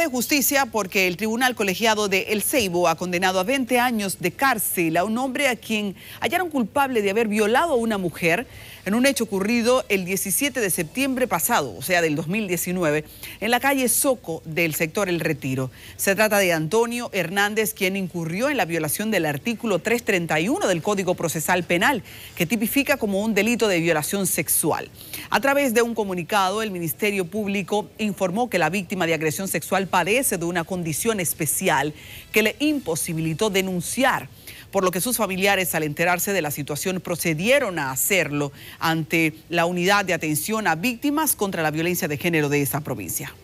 de justicia porque el Tribunal Colegiado de El Ceibo ha condenado a 20 años de cárcel a un hombre a quien hallaron culpable de haber violado a una mujer en un hecho ocurrido el 17 de septiembre pasado, o sea del 2019, en la calle Soco del sector El Retiro. Se trata de Antonio Hernández, quien incurrió en la violación del artículo 331 del Código Procesal Penal, que tipifica como un delito de violación sexual. A través de un comunicado, el Ministerio Público informó que la víctima de agresión sexual padece de una condición especial que le imposibilitó denunciar por lo que sus familiares al enterarse de la situación procedieron a hacerlo ante la unidad de atención a víctimas contra la violencia de género de esa provincia.